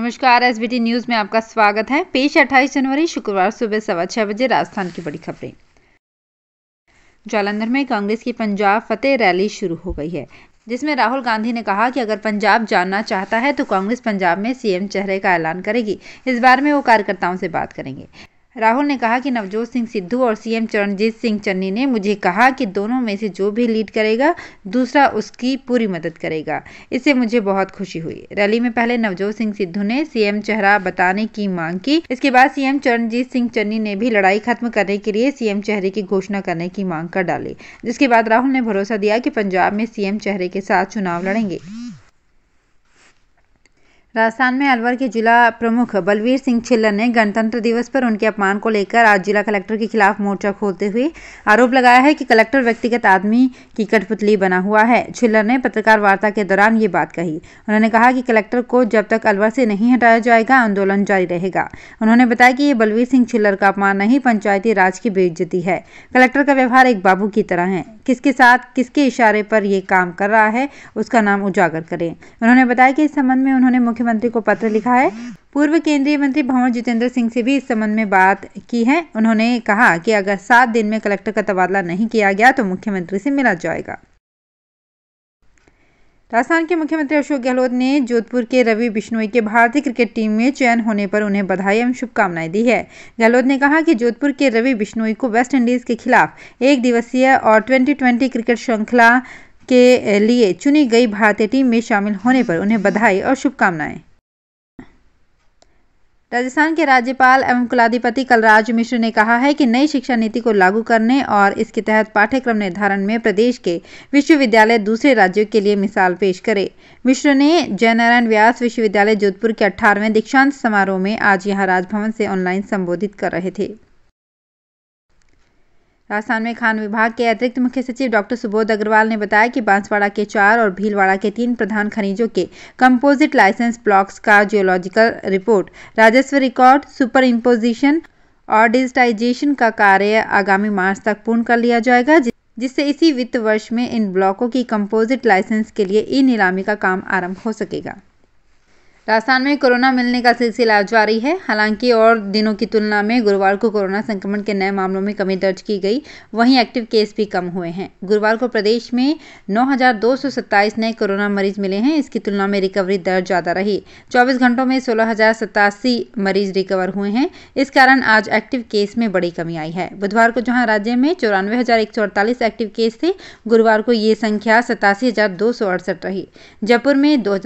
नमस्कार S B news में आपका स्वागत है पेश 28 जनवरी शुक्रवार सुबह सवा छह बजे राजस्थान की बड़ी खबरें जालंधर में कांग्रेस की पंजाब फतेह रैली शुरू हो गई है जिसमें राहुल गांधी ने कहा कि अगर पंजाब जानना चाहता है तो कांग्रेस पंजाब में सीएम चेहरे का ऐलान करेगी इस बारे में वो कार्यकर्ताओं से बात करेंगे राहुल ने कहा कि नवजोत सिंह सिद्धू और सीएम चरणजीत सिंह चन्नी ने मुझे कहा कि दोनों में से जो भी लीड करेगा दूसरा उसकी पूरी मदद करेगा इससे मुझे बहुत खुशी हुई रैली में पहले नवजोत सिंह सिद्धू ने सीएम चेहरा बताने की मांग की इसके बाद सीएम चरणजीत सिंह चन्नी ने भी लड़ाई खत्म करने के लिए सीएम चेहरे की घोषणा करने की मांग कर डाली जिसके बाद राहुल ने भरोसा दिया कि पंजाब में सीएम चेहरे के साथ चुनाव लड़ेंगे राजस्थान में अलवर के जिला प्रमुख बलवीर सिंह छिल्लर ने गणतंत्र दिवस पर उनके अपमान को लेकर आज जिला कलेक्टर के खिलाफ मोर्चा खोलते हुए आरोप लगाया है कि कलेक्टर व्यक्तिगत आदमी की कठपुतली बना हुआ है छिल्लर ने पत्रकार वार्ता के दौरान ये बात कही उन्होंने कहा कि कलेक्टर को जब तक अलवर से नहीं हटाया जाएगा आंदोलन जारी रहेगा उन्होंने बताया कि ये बलवीर सिंह छिल्लर का अपमान नहीं पंचायती राज की बेइज्जती है कलेक्टर का व्यवहार एक बाबू की तरह है किसके साथ किसके इशारे पर ये काम कर रहा है उसका नाम उजागर करें उन्होंने बताया कि इस संबंध में उन्होंने मुख्यमंत्री को पत्र लिखा है पूर्व केंद्रीय मंत्री भंवर जितेंद्र सिंह से भी इस संबंध में बात की है उन्होंने कहा कि अगर सात दिन में कलेक्टर का तबादला नहीं किया गया तो मुख्यमंत्री से मिला जाएगा राजस्थान के मुख्यमंत्री अशोक गहलोत ने जोधपुर के रवि बिश्नोई के भारतीय क्रिकेट टीम में चयन होने पर उन्हें बधाई एवं शुभकामनाएं दी है गहलोत ने कहा कि जोधपुर के रवि बिश्नोई को वेस्टइंडीज के खिलाफ एक दिवसीय और 2020 क्रिकेट श्रृंखला के लिए चुनी गई भारतीय टीम में शामिल होने पर उन्हें बधाई और शुभकामनाएं राजस्थान के राज्यपाल एवं कुलाधिपति कलराज मिश्र ने कहा है कि नई शिक्षा नीति को लागू करने और इसके तहत पाठ्यक्रम निर्धारण में प्रदेश के विश्वविद्यालय दूसरे राज्यों के लिए मिसाल पेश करे मिश्र ने जयनारायण व्यास विश्वविद्यालय जोधपुर के अठारहवें दीक्षांत समारोह में आज यहां राजभवन से ऑनलाइन संबोधित कर रहे थे राजस्थान में खान विभाग के अतिरिक्त मुख्य सचिव डॉक्टर सुबोध अग्रवाल ने बताया कि बांसवाड़ा के चार और भीलवाड़ा के तीन प्रधान खनिजों के कंपोजिट लाइसेंस ब्लॉक्स का जियोलॉजिकल रिपोर्ट राजस्व रिकॉर्ड सुपर इम्पोजिशन और डिजिटाइजेशन का कार्य आगामी मार्च तक पूर्ण कर लिया जाएगा जिससे इसी वित्त वर्ष में इन ब्लॉकों की कंपोजिट लाइसेंस के लिए ई नीलामी का काम आरंभ हो सकेगा राजस्थान में कोरोना मिलने का सिलसिला जारी है हालांकि और दिनों की तुलना में गुरुवार को कोरोना संक्रमण के नए मामलों में कमी दर्ज की गई वहीं एक्टिव केस भी कम हुए हैं गुरुवार को प्रदेश में नौ नए कोरोना मरीज मिले हैं इसकी तुलना में रिकवरी दर ज़्यादा रही चौबीस घंटों में सोलह मरीज रिकवर हुए हैं इस कारण आज एक्टिव केस में बड़ी कमी आई है बुधवार को जहाँ राज्य में चौरानवे एक्टिव केस थे गुरुवार को ये संख्या सतासी रही जयपुर में दो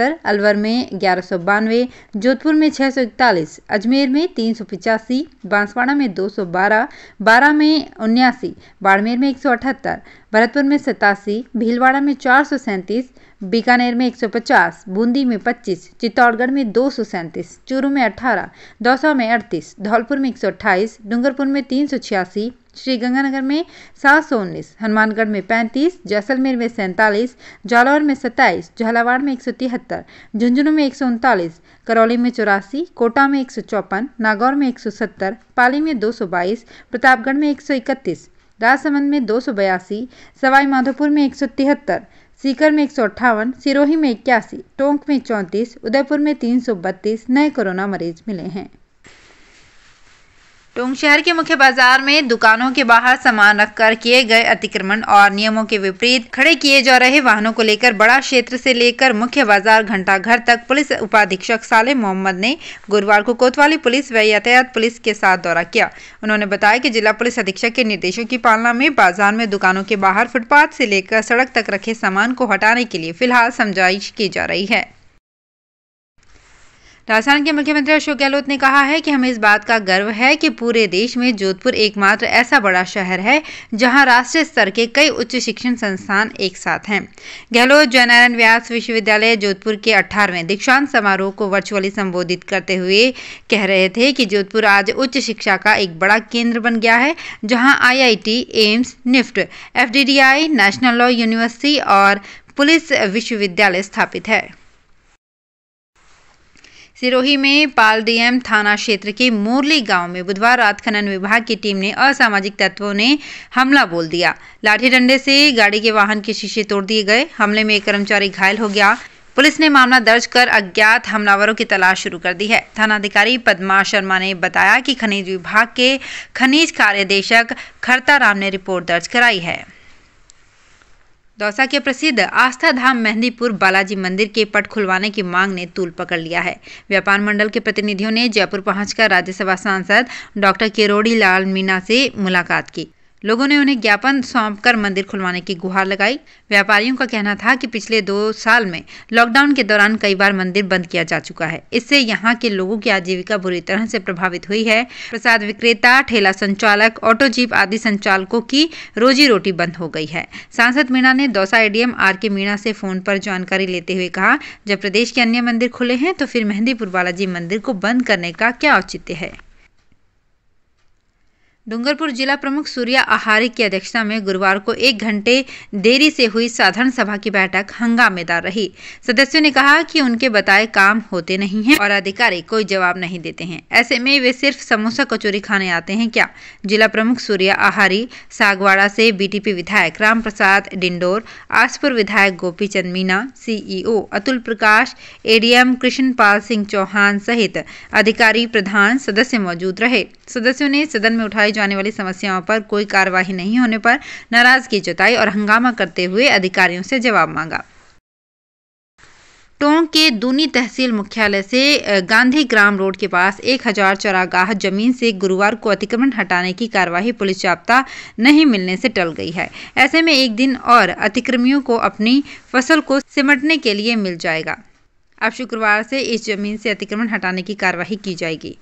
अलवर में ग्यारह सौ बानवे जोधपुर में छह सौ इकतालीस अजमेर में तीन सौ पिचासी बांसवाड़ा में दो सौ बारह बारह में उन्यासी बाड़मेर में एक सौ अठहत्तर भरतपुर में सतासी भीलवाड़ा में चार सौ सैंतीस बीकानेर में एक सौ पचास बूंदी में पच्चीस चित्तौड़गढ़ में दो सौ सैंतीस चूरू में अठारह दौसा में अड़तीस धौलपुर में एक सौ अट्ठाईस डूंगरपुर में तीन सौ छियासी श्रीगंगानगर में सात सौ उन्नीस हनुमानगढ़ में पैंतीस जैसलमेर में सैंतालीस जालौर में सत्ताईस झालावाड़ में एक सौ तिहत्तर झुंझुनू में एक सौ उनतालीस करौली में चौरासी कोटा में एक सौ चौपन नागौर में एक सौ सत्तर पाली में दो सौ बाईस प्रतापगढ़ में एक सौ इकतीस राजसमंद में दो सौ बयासी सवाई माधोपुर में एक सौ तिहत्तर सीकर में एक सौ अट्ठावन सिरोही में इक्यासी टोंक में चौंतीस उदयपुर में तीन सौ बत्तीस नए कोरोना मरीज मिले हैं टोंग शहर के मुख्य बाजार में दुकानों के बाहर सामान रखकर किए गए अतिक्रमण और नियमों के विपरीत खड़े किए जा रहे वाहनों को लेकर बड़ा क्षेत्र से लेकर मुख्य बाजार घंटा घर तक पुलिस उपाधीक्षक साले मोहम्मद ने गुरुवार को कोतवाली पुलिस व यातायात पुलिस के साथ दौरा किया उन्होंने बताया कि जिला पुलिस अधीक्षक के निर्देशों की पालना में बाजार में दुकानों के बाहर फुटपाथ से लेकर सड़क तक रखे सामान को हटाने के लिए फिलहाल समझाइश की जा रही है राजस्थान के मुख्यमंत्री अशोक गहलोत ने कहा है कि हमें इस बात का गर्व है कि पूरे देश में जोधपुर एकमात्र ऐसा बड़ा शहर है जहां राष्ट्रीय स्तर के कई उच्च शिक्षण संस्थान एक साथ हैं गहलोत जयनारायण व्यास विश्वविद्यालय जोधपुर के अठारहवें दीक्षांत समारोह को वर्चुअली संबोधित करते हुए कह रहे थे कि जोधपुर आज उच्च शिक्षा का एक बड़ा केंद्र बन गया है जहाँ आई AIIMS NIFT F national law university और पुलिस विश्वविद्यालय स्थापित है सिरोही में पालडीएम थाना क्षेत्र के मोरली गांव में बुधवार रात खनन विभाग की टीम ने असामाजिक तत्वों ने हमला बोल दिया लाठी डंडे से गाड़ी के वाहन के शीशे तोड़ दिए गए हमले में एक कर्मचारी घायल हो गया पुलिस ने मामला दर्ज कर अज्ञात हमलावरों की तलाश शुरू कर दी है थानाधिकारी पद्मा शर्मा ने बताया कि खनिज विभाग के खनिज कार्यादेशक खरता राम ने रिपोर्ट दर्ज कराई है दौसा के प्रसिद्ध आस्था धाम मेहंदीपुर बालाजी मंदिर के पट खुलवाने की मांग ने तूल पकड़ लिया है व्यापार मंडल के प्रतिनिधियों ने जयपुर पहुंचकर राज्यसभा सांसद डॉक्टर केरोड़ी लाल मीना से मुलाकात की लोगों ने उन्हें ज्ञापन सौंपकर मंदिर खुलवाने की गुहार लगाई व्यापारियों का कहना था कि पिछले दो साल में लॉकडाउन के दौरान कई बार मंदिर बंद किया जा चुका है इससे यहाँ के लोगों की आजीविका बुरी तरह से प्रभावित हुई है प्रसाद विक्रेता ठेला संचालक ऑटो जीप आदि संचालकों की रोजी रोटी बंद हो गई है सांसद मीणा ने दौसा एडीएम आर के मीणा से फोन पर जानकारी लेते हुए कहा जब प्रदेश के अन्य मंदिर खुले हैं तो फिर मेहंदीपुर बालाजी मंदिर को बंद करने का क्या औचित्य है डूंगरपुर जिला प्रमुख सूर्या आहारी की अध्यक्षता में गुरुवार को एक घंटे देरी से हुई साधारण सभा की बैठक हंगामेदार रही सदस्यों ने कहा कि उनके बताए काम होते नहीं हैं और अधिकारी कोई जवाब नहीं देते हैं ऐसे में वे सिर्फ समोसा कचोरी खाने आते हैं क्या जिला प्रमुख सूर्या आहारी सागवाड़ा से बीटीपी विधायक राम प्रसाद डिंडोर आसपुर विधायक Gopi Chand Meena CEO e Atul Prakash ADM Pal Singh Chauhan सहित अधिकारी प्रधान सदस्य मौजूद रहे सदस्यों ने सदन में उठाई जाने वाली समस्याओं पर कोई कार्यवाही नहीं होने पर नाराजगी जताई और हंगामा करते हुए अधिकारियों से जवाब मांगा टोंक के दूनी तहसील मुख्यालय से गांधी ग्राम रोड के पास एक हजार चौरागाह जमीन से गुरुवार को अतिक्रमण हटाने की कार्यवाही पुलिस जाप्ता नहीं मिलने से टल गई है ऐसे में एक दिन और अतिक्रमियों को अपनी फसल को सिमटने के लिए मिल जाएगा अब शुक्रवार से इस जमीन से अतिक्रमण हटाने की कार्यवाही की जाएगी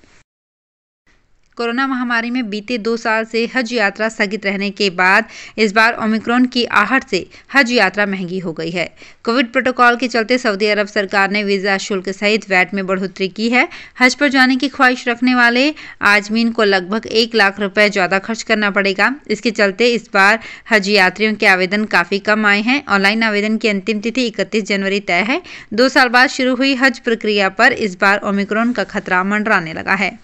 कोरोना महामारी में बीते दो साल से हज यात्रा स्थगित रहने के बाद इस बार ओमिक्रॉन की आहट से हज यात्रा महंगी हो गई है कोविड प्रोटोकॉल के चलते सऊदी अरब सरकार ने वीज़ा शुल्क सहित वैट में बढ़ोतरी की है हज पर जाने की ख्वाहिश रखने वाले आजमीन को लगभग एक लाख रुपए ज़्यादा खर्च करना पड़ेगा इसके चलते इस बार हज यात्रियों के आवेदन काफ़ी कम आए हैं ऑनलाइन आवेदन की अंतिम तिथि इकतीस जनवरी तय है दो साल बाद शुरू हुई हज प्रक्रिया पर इस बार ओमिक्रॉन का खतरा मंडराने लगा है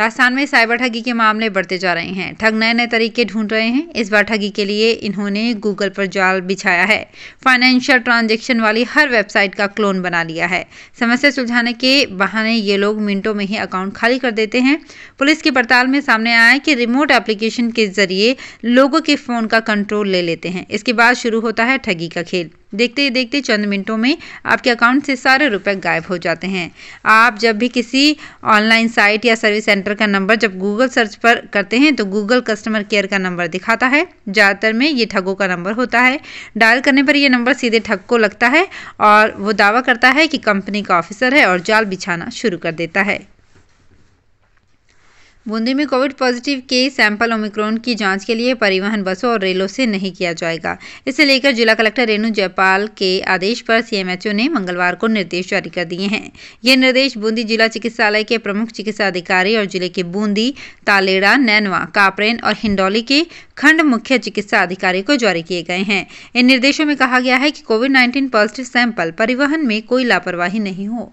राजस्थान में साइबर ठगी के मामले बढ़ते जा रहे हैं ठग नए नए तरीके ढूंढ रहे हैं इस बार ठगी के लिए इन्होंने गूगल पर जाल बिछाया है फाइनेंशियल ट्रांजेक्शन वाली हर वेबसाइट का क्लोन बना लिया है समस्या सुलझाने के बहाने ये लोग मिनटों में ही अकाउंट खाली कर देते हैं पुलिस की पड़ताल में सामने आया कि रिमोट एप्लीकेशन के जरिए लोगों के फ़ोन का कंट्रोल ले लेते हैं इसके बाद शुरू होता है ठगी का खेल देखते ही देखते चंद मिनटों में आपके अकाउंट से सारे रुपए गायब हो जाते हैं आप जब भी किसी ऑनलाइन साइट या सर्विस सेंटर का नंबर जब गूगल सर्च पर करते हैं तो गूगल कस्टमर केयर का नंबर दिखाता है ज़्यादातर में ये ठगों का नंबर होता है डायल करने पर यह नंबर सीधे ठग को लगता है और वो दावा करता है कि कंपनी का ऑफिसर है और जाल बिछाना शुरू कर देता है बूंदी में कोविड पॉजिटिव के सैंपल ओमिक्रॉन की जांच के लिए परिवहन बसों और रेलों से नहीं किया जाएगा इसे लेकर जिला कलेक्टर रेणु जयपाल के आदेश पर सीएमएचओ ने मंगलवार को निर्देश जारी कर दिए हैं ये निर्देश बूंदी जिला चिकित्सालय के प्रमुख चिकित्सा अधिकारी और जिले के बूंदी तालेड़ा नैनवा कापरेन और हिंडौली के खंड मुख्य चिकित्सा अधिकारी को जारी किए गए हैं इन निर्देशों में कहा गया है कि कोविड नाइन्टीन पॉजिटिव सैंपल परिवहन में कोई लापरवाही नहीं हो